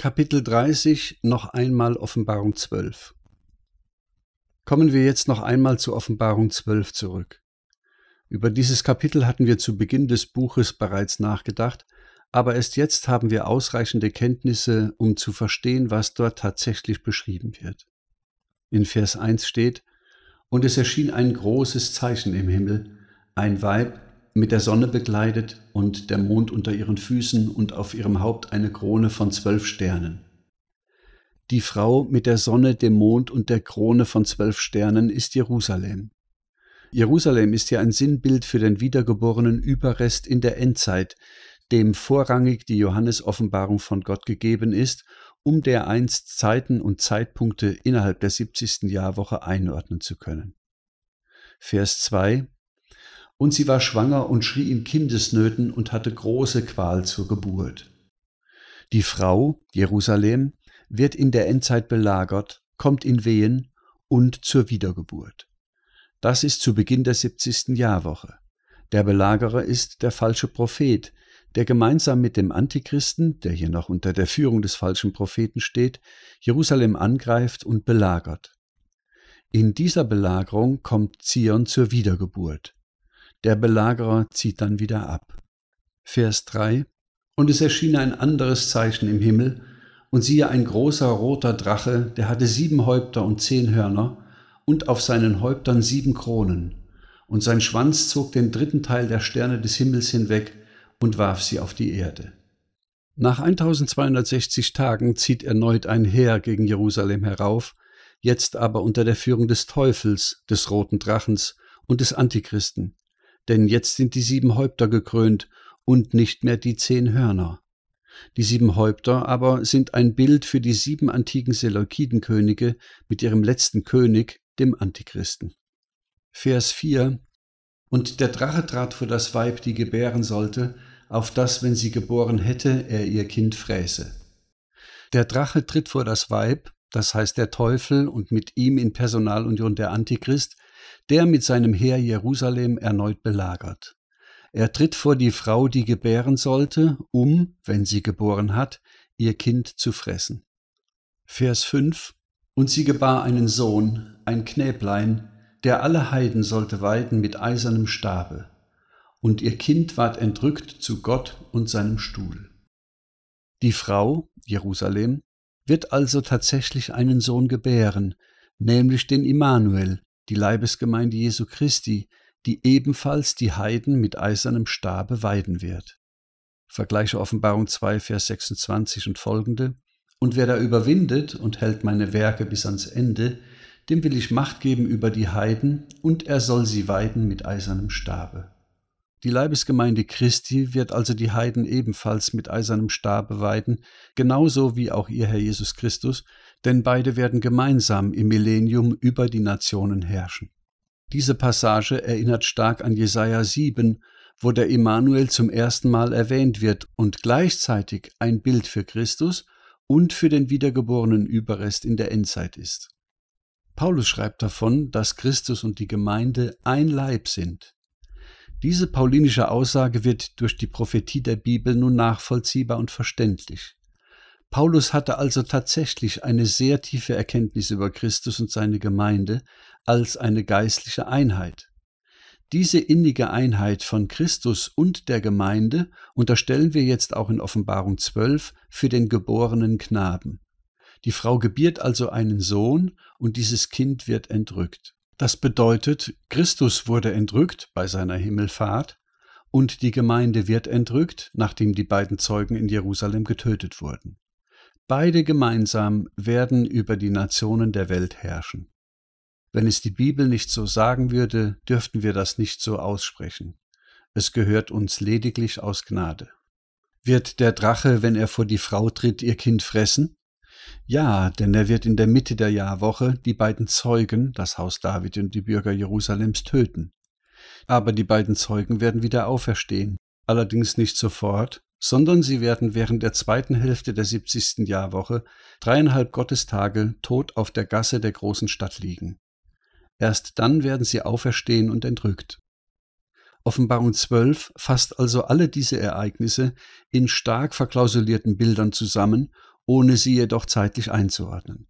Kapitel 30, noch einmal Offenbarung 12. Kommen wir jetzt noch einmal zu Offenbarung 12 zurück. Über dieses Kapitel hatten wir zu Beginn des Buches bereits nachgedacht, aber erst jetzt haben wir ausreichende Kenntnisse, um zu verstehen, was dort tatsächlich beschrieben wird. In Vers 1 steht, Und es erschien ein großes Zeichen im Himmel, ein Weib, mit der Sonne begleitet und der Mond unter ihren Füßen und auf ihrem Haupt eine Krone von zwölf Sternen. Die Frau mit der Sonne, dem Mond und der Krone von zwölf Sternen ist Jerusalem. Jerusalem ist ja ein Sinnbild für den wiedergeborenen Überrest in der Endzeit, dem vorrangig die Johannes-Offenbarung von Gott gegeben ist, um dereinst Zeiten und Zeitpunkte innerhalb der 70. Jahrwoche einordnen zu können. Vers 2 und sie war schwanger und schrie in Kindesnöten und hatte große Qual zur Geburt. Die Frau, Jerusalem, wird in der Endzeit belagert, kommt in Wehen und zur Wiedergeburt. Das ist zu Beginn der 70. Jahrwoche. Der Belagerer ist der falsche Prophet, der gemeinsam mit dem Antichristen, der hier noch unter der Führung des falschen Propheten steht, Jerusalem angreift und belagert. In dieser Belagerung kommt Zion zur Wiedergeburt. Der Belagerer zieht dann wieder ab. Vers 3 Und es erschien ein anderes Zeichen im Himmel, und siehe ein großer roter Drache, der hatte sieben Häupter und zehn Hörner, und auf seinen Häuptern sieben Kronen, und sein Schwanz zog den dritten Teil der Sterne des Himmels hinweg und warf sie auf die Erde. Nach 1260 Tagen zieht erneut ein Heer gegen Jerusalem herauf, jetzt aber unter der Führung des Teufels, des roten Drachens und des Antichristen, denn jetzt sind die sieben Häupter gekrönt und nicht mehr die zehn Hörner. Die sieben Häupter aber sind ein Bild für die sieben antiken Seleukidenkönige mit ihrem letzten König, dem Antichristen. Vers 4 Und der Drache trat vor das Weib, die gebären sollte, auf das, wenn sie geboren hätte, er ihr Kind fräße. Der Drache tritt vor das Weib, das heißt der Teufel und mit ihm in Personalunion der Antichrist, der mit seinem Heer Jerusalem erneut belagert. Er tritt vor die Frau, die gebären sollte, um, wenn sie geboren hat, ihr Kind zu fressen. Vers 5 Und sie gebar einen Sohn, ein Knäblein, der alle Heiden sollte weiden mit eisernem Stabe. Und ihr Kind ward entrückt zu Gott und seinem Stuhl. Die Frau, Jerusalem, wird also tatsächlich einen Sohn gebären, nämlich den Immanuel, die Leibesgemeinde Jesu Christi, die ebenfalls die Heiden mit eisernem Stabe weiden wird. Vergleiche Offenbarung 2, Vers 26 und folgende. Und wer da überwindet und hält meine Werke bis ans Ende, dem will ich Macht geben über die Heiden, und er soll sie weiden mit eisernem Stabe. Die Leibesgemeinde Christi wird also die Heiden ebenfalls mit eisernem Stabe weiden, genauso wie auch ihr Herr Jesus Christus denn beide werden gemeinsam im Millennium über die Nationen herrschen. Diese Passage erinnert stark an Jesaja 7, wo der Immanuel zum ersten Mal erwähnt wird und gleichzeitig ein Bild für Christus und für den wiedergeborenen Überrest in der Endzeit ist. Paulus schreibt davon, dass Christus und die Gemeinde ein Leib sind. Diese paulinische Aussage wird durch die Prophetie der Bibel nun nachvollziehbar und verständlich. Paulus hatte also tatsächlich eine sehr tiefe Erkenntnis über Christus und seine Gemeinde als eine geistliche Einheit. Diese innige Einheit von Christus und der Gemeinde unterstellen wir jetzt auch in Offenbarung 12 für den geborenen Knaben. Die Frau gebiert also einen Sohn und dieses Kind wird entrückt. Das bedeutet, Christus wurde entrückt bei seiner Himmelfahrt und die Gemeinde wird entrückt, nachdem die beiden Zeugen in Jerusalem getötet wurden. Beide gemeinsam werden über die Nationen der Welt herrschen. Wenn es die Bibel nicht so sagen würde, dürften wir das nicht so aussprechen. Es gehört uns lediglich aus Gnade. Wird der Drache, wenn er vor die Frau tritt, ihr Kind fressen? Ja, denn er wird in der Mitte der Jahrwoche die beiden Zeugen, das Haus David und die Bürger Jerusalems, töten. Aber die beiden Zeugen werden wieder auferstehen, allerdings nicht sofort, sondern sie werden während der zweiten Hälfte der 70. Jahrwoche dreieinhalb Gottestage tot auf der Gasse der großen Stadt liegen. Erst dann werden sie auferstehen und entrückt. Offenbarung 12 fasst also alle diese Ereignisse in stark verklausulierten Bildern zusammen, ohne sie jedoch zeitlich einzuordnen.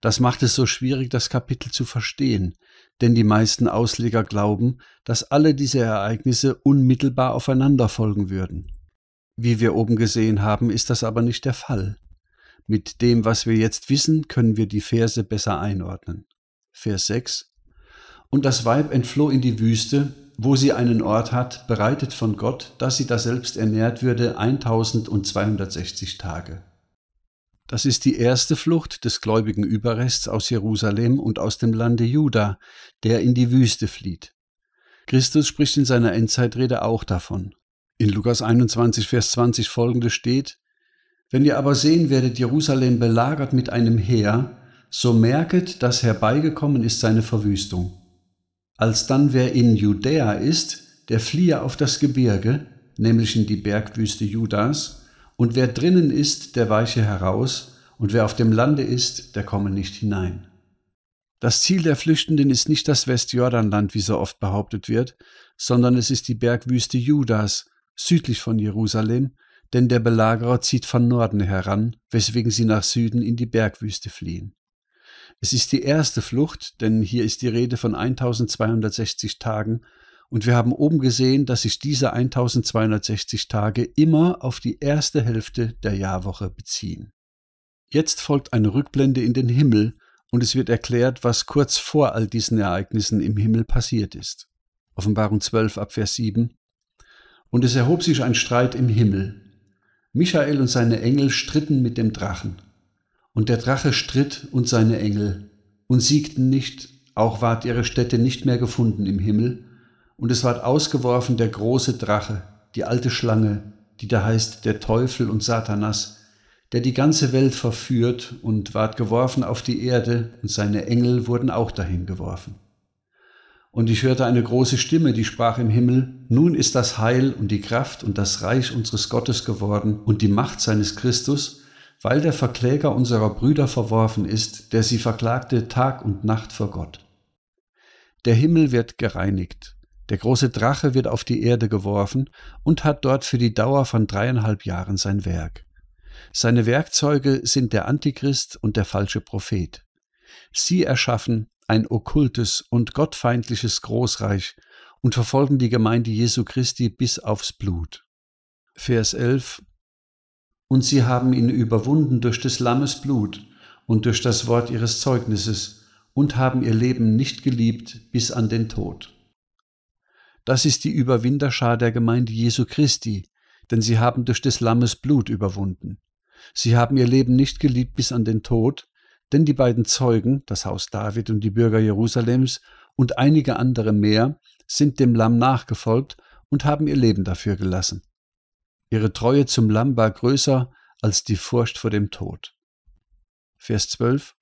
Das macht es so schwierig, das Kapitel zu verstehen, denn die meisten Ausleger glauben, dass alle diese Ereignisse unmittelbar aufeinander folgen würden. Wie wir oben gesehen haben, ist das aber nicht der Fall. Mit dem, was wir jetzt wissen, können wir die Verse besser einordnen. Vers 6. Und das Weib entfloh in die Wüste, wo sie einen Ort hat, bereitet von Gott, dass sie daselbst ernährt würde, 1260 Tage. Das ist die erste Flucht des gläubigen Überrests aus Jerusalem und aus dem Lande Juda, der in die Wüste flieht. Christus spricht in seiner Endzeitrede auch davon. In Lukas 21, Vers 20 folgende steht, Wenn ihr aber sehen werdet, Jerusalem belagert mit einem Heer, so merket, dass herbeigekommen ist seine Verwüstung. Als dann wer in Judäa ist, der fliehe auf das Gebirge, nämlich in die Bergwüste Judas, und wer drinnen ist, der weiche heraus, und wer auf dem Lande ist, der komme nicht hinein. Das Ziel der Flüchtenden ist nicht das Westjordanland, wie so oft behauptet wird, sondern es ist die Bergwüste Judas, südlich von Jerusalem, denn der Belagerer zieht von Norden heran, weswegen sie nach Süden in die Bergwüste fliehen. Es ist die erste Flucht, denn hier ist die Rede von 1260 Tagen, und wir haben oben gesehen, dass sich diese 1260 Tage immer auf die erste Hälfte der Jahrwoche beziehen. Jetzt folgt eine Rückblende in den Himmel, und es wird erklärt, was kurz vor all diesen Ereignissen im Himmel passiert ist. Offenbarung 12 ab Vers 7 und es erhob sich ein Streit im Himmel. Michael und seine Engel stritten mit dem Drachen. Und der Drache stritt und seine Engel und siegten nicht, auch ward ihre Stätte nicht mehr gefunden im Himmel. Und es ward ausgeworfen der große Drache, die alte Schlange, die da heißt der Teufel und Satanas, der die ganze Welt verführt und ward geworfen auf die Erde, und seine Engel wurden auch dahin geworfen. Und ich hörte eine große Stimme, die sprach im Himmel, nun ist das Heil und die Kraft und das Reich unseres Gottes geworden und die Macht seines Christus, weil der Verkläger unserer Brüder verworfen ist, der sie verklagte Tag und Nacht vor Gott. Der Himmel wird gereinigt, der große Drache wird auf die Erde geworfen und hat dort für die Dauer von dreieinhalb Jahren sein Werk. Seine Werkzeuge sind der Antichrist und der falsche Prophet. Sie erschaffen ein okkultes und gottfeindliches Großreich und verfolgen die Gemeinde Jesu Christi bis aufs Blut. Vers 11 Und sie haben ihn überwunden durch des Lammes Blut und durch das Wort ihres Zeugnisses und haben ihr Leben nicht geliebt bis an den Tod. Das ist die Überwinderschar der Gemeinde Jesu Christi, denn sie haben durch des Lammes Blut überwunden. Sie haben ihr Leben nicht geliebt bis an den Tod denn die beiden Zeugen, das Haus David und die Bürger Jerusalems und einige andere mehr, sind dem Lamm nachgefolgt und haben ihr Leben dafür gelassen. Ihre Treue zum Lamm war größer als die Furcht vor dem Tod. Vers 12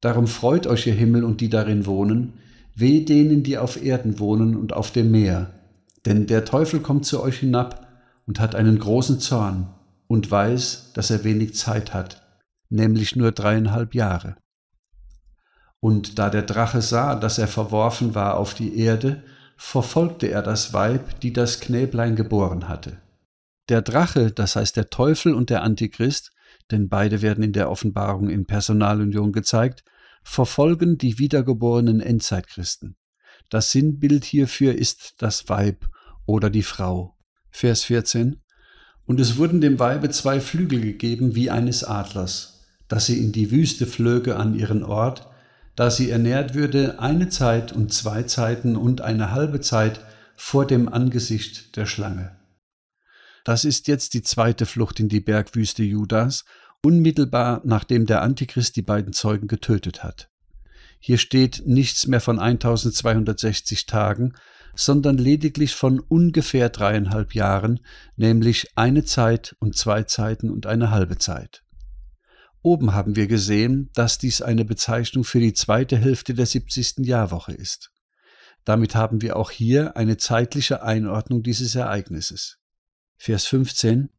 Darum freut euch ihr Himmel und die darin wohnen, weh denen, die auf Erden wohnen und auf dem Meer. Denn der Teufel kommt zu euch hinab und hat einen großen Zorn und weiß, dass er wenig Zeit hat nämlich nur dreieinhalb Jahre. Und da der Drache sah, dass er verworfen war auf die Erde, verfolgte er das Weib, die das Knäblein geboren hatte. Der Drache, das heißt der Teufel und der Antichrist, denn beide werden in der Offenbarung in Personalunion gezeigt, verfolgen die wiedergeborenen Endzeitchristen. Das Sinnbild hierfür ist das Weib oder die Frau. Vers 14. Und es wurden dem Weibe zwei Flügel gegeben wie eines Adlers dass sie in die Wüste flöge an ihren Ort, da sie ernährt würde eine Zeit und zwei Zeiten und eine halbe Zeit vor dem Angesicht der Schlange. Das ist jetzt die zweite Flucht in die Bergwüste Judas, unmittelbar nachdem der Antichrist die beiden Zeugen getötet hat. Hier steht nichts mehr von 1260 Tagen, sondern lediglich von ungefähr dreieinhalb Jahren, nämlich eine Zeit und zwei Zeiten und eine halbe Zeit. Oben haben wir gesehen, dass dies eine Bezeichnung für die zweite Hälfte der 70. Jahrwoche ist. Damit haben wir auch hier eine zeitliche Einordnung dieses Ereignisses. Vers 15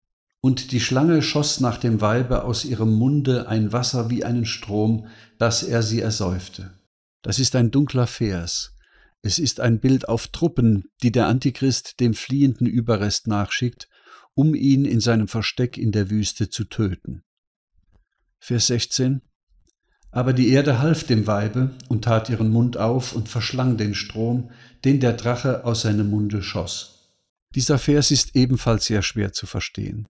Und die Schlange schoss nach dem Weibe aus ihrem Munde ein Wasser wie einen Strom, dass er sie ersäufte. Das ist ein dunkler Vers. Es ist ein Bild auf Truppen, die der Antichrist dem fliehenden Überrest nachschickt, um ihn in seinem Versteck in der Wüste zu töten. Vers 16. Aber die Erde half dem Weibe und tat ihren Mund auf und verschlang den Strom, den der Drache aus seinem Munde schoss. Dieser Vers ist ebenfalls sehr schwer zu verstehen.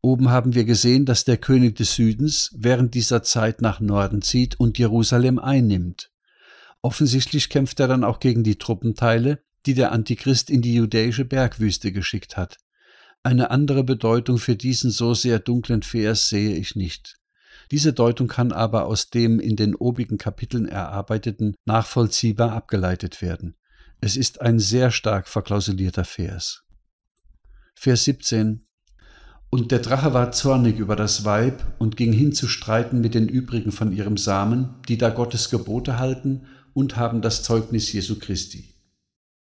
Oben haben wir gesehen, dass der König des Südens während dieser Zeit nach Norden zieht und Jerusalem einnimmt. Offensichtlich kämpft er dann auch gegen die Truppenteile, die der Antichrist in die judäische Bergwüste geschickt hat. Eine andere Bedeutung für diesen so sehr dunklen Vers sehe ich nicht. Diese Deutung kann aber aus dem in den obigen Kapiteln erarbeiteten nachvollziehbar abgeleitet werden. Es ist ein sehr stark verklausulierter Vers. Vers 17 und der Drache war zornig über das Weib und ging hin zu streiten mit den übrigen von ihrem Samen, die da Gottes Gebote halten und haben das Zeugnis Jesu Christi.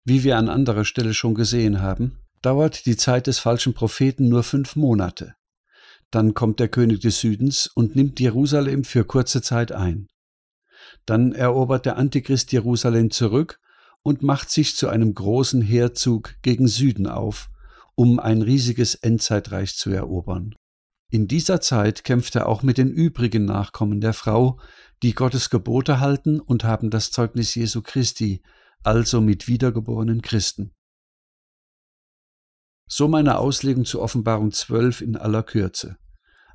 Wie wir an anderer Stelle schon gesehen haben, dauert die Zeit des falschen Propheten nur fünf Monate. Dann kommt der König des Südens und nimmt Jerusalem für kurze Zeit ein. Dann erobert der Antichrist Jerusalem zurück und macht sich zu einem großen Heerzug gegen Süden auf, um ein riesiges Endzeitreich zu erobern. In dieser Zeit kämpft er auch mit den übrigen Nachkommen der Frau, die Gottes Gebote halten und haben das Zeugnis Jesu Christi, also mit wiedergeborenen Christen. So meine Auslegung zu Offenbarung 12 in aller Kürze.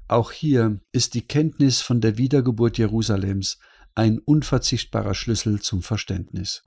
Auch hier ist die Kenntnis von der Wiedergeburt Jerusalems ein unverzichtbarer Schlüssel zum Verständnis.